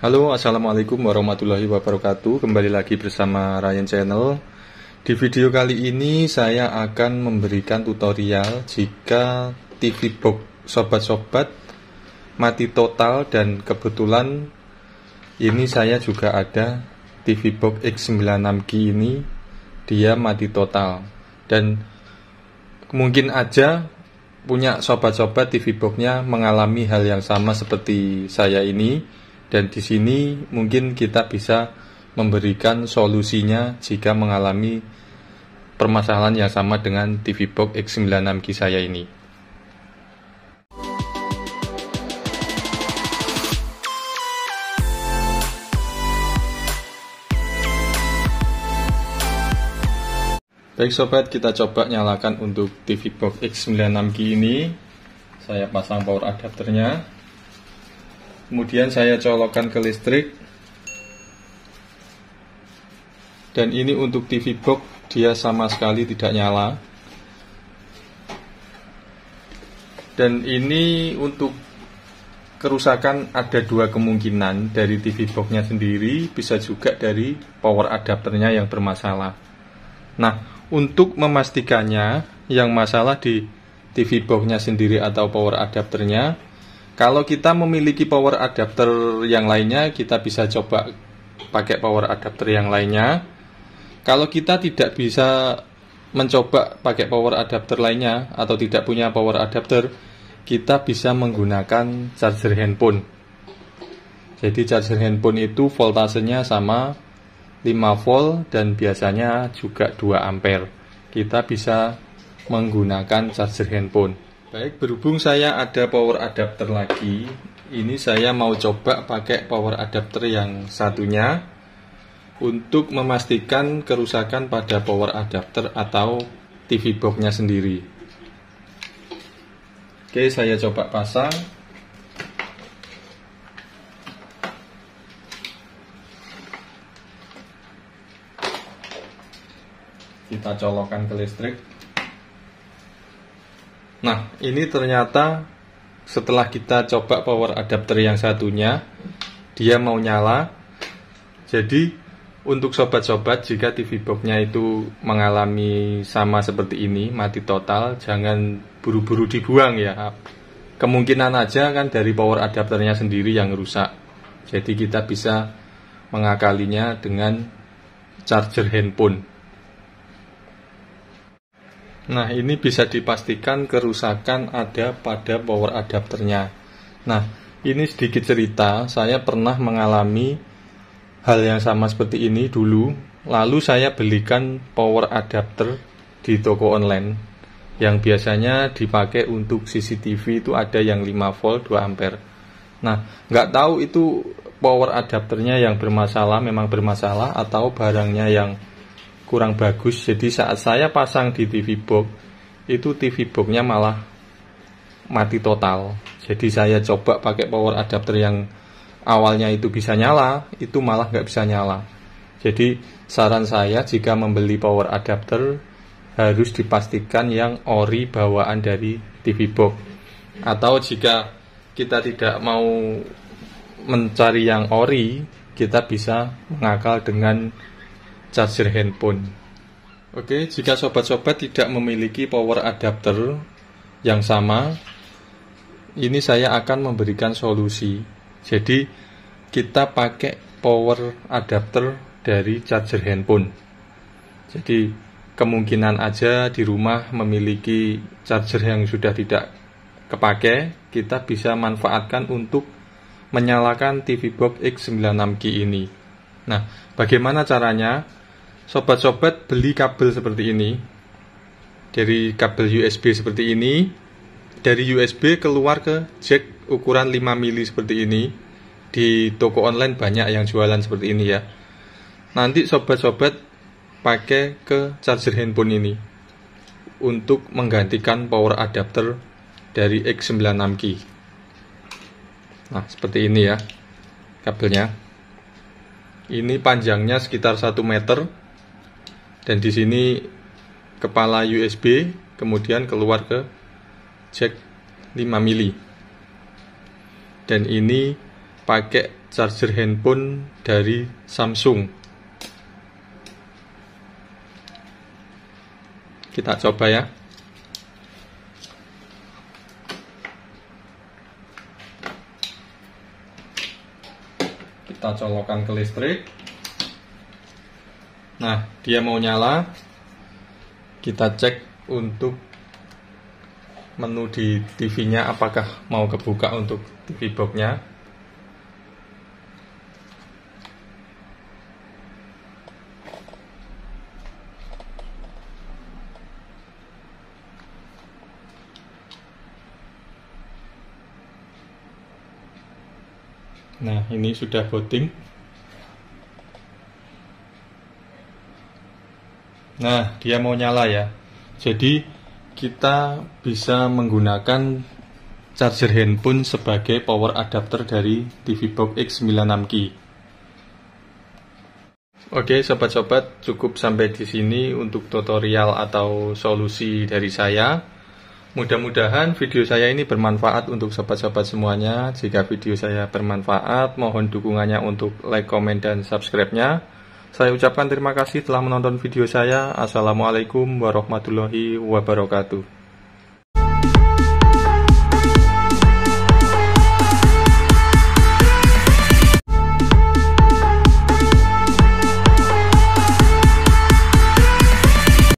Halo, Assalamualaikum warahmatullahi wabarakatuh Kembali lagi bersama Ryan Channel Di video kali ini saya akan memberikan tutorial Jika TV box sobat-sobat mati total Dan kebetulan ini saya juga ada TV box X96G ini Dia mati total Dan mungkin aja punya sobat-sobat TV boxnya mengalami hal yang sama seperti saya ini dan di sini mungkin kita bisa memberikan solusinya jika mengalami permasalahan yang sama dengan TV Box x 96 ki saya ini. Baik sobat, kita coba nyalakan untuk TV Box x 96 ki ini. Saya pasang power adapternya kemudian saya colokkan ke listrik dan ini untuk TV box dia sama sekali tidak nyala dan ini untuk kerusakan ada dua kemungkinan dari TV boxnya sendiri bisa juga dari power adapternya yang bermasalah nah untuk memastikannya yang masalah di TV boxnya sendiri atau power adapternya kalau kita memiliki power adapter yang lainnya, kita bisa coba pakai power adapter yang lainnya. Kalau kita tidak bisa mencoba pakai power adapter lainnya atau tidak punya power adapter, kita bisa menggunakan charger handphone. Jadi charger handphone itu voltasenya sama 5 volt dan biasanya juga 2 ampere. Kita bisa menggunakan charger handphone. Baik, berhubung saya ada power adapter lagi, ini saya mau coba pakai power adapter yang satunya untuk memastikan kerusakan pada power adapter atau TV boxnya sendiri. Oke, saya coba pasang. Kita colokkan ke listrik. Nah, ini ternyata setelah kita coba power adapter yang satunya, dia mau nyala. Jadi, untuk sobat-sobat jika TV boxnya itu mengalami sama seperti ini, mati total, jangan buru-buru dibuang ya. Kemungkinan aja kan dari power adapternya sendiri yang rusak. Jadi kita bisa mengakalinya dengan charger handphone. Nah ini bisa dipastikan kerusakan ada pada power adapternya Nah ini sedikit cerita saya pernah mengalami hal yang sama seperti ini dulu Lalu saya belikan power adapter di toko online Yang biasanya dipakai untuk CCTV itu ada yang 5 volt 2 ampere Nah nggak tahu itu power adapternya yang bermasalah memang bermasalah atau barangnya yang kurang bagus. Jadi saat saya pasang di TV box itu TV boxnya malah mati total. Jadi saya coba pakai power adapter yang awalnya itu bisa nyala, itu malah nggak bisa nyala. Jadi saran saya jika membeli power adapter harus dipastikan yang ori bawaan dari TV box. Atau jika kita tidak mau mencari yang ori, kita bisa mengakal dengan charger handphone. Oke, jika sobat-sobat tidak memiliki power adapter yang sama, ini saya akan memberikan solusi. Jadi, kita pakai power adapter dari charger handphone. Jadi, kemungkinan aja di rumah memiliki charger yang sudah tidak kepake, kita bisa manfaatkan untuk menyalakan TV Box X96Q ini. Nah, bagaimana caranya? sobat-sobat beli kabel seperti ini dari kabel USB seperti ini dari USB keluar ke jack ukuran 5 mili seperti ini di toko online banyak yang jualan seperti ini ya nanti sobat-sobat pakai ke charger handphone ini untuk menggantikan power adapter dari x 96 key nah seperti ini ya kabelnya ini panjangnya sekitar 1 meter dan di sini kepala USB kemudian keluar ke jack 5 mili dan ini pakai charger handphone dari Samsung kita coba ya kita colokan ke listrik Nah, dia mau nyala. Kita cek untuk menu di TV-nya apakah mau kebuka untuk TV box-nya. Nah, ini sudah booting. Nah, dia mau nyala ya. Jadi kita bisa menggunakan charger handphone sebagai power adapter dari TV Box X96K. Oke, sobat-sobat, cukup sampai di sini untuk tutorial atau solusi dari saya. Mudah-mudahan video saya ini bermanfaat untuk sobat-sobat semuanya. Jika video saya bermanfaat, mohon dukungannya untuk like, komen, dan subscribe-nya. Saya ucapkan terima kasih telah menonton video saya. Assalamualaikum warahmatullahi wabarakatuh.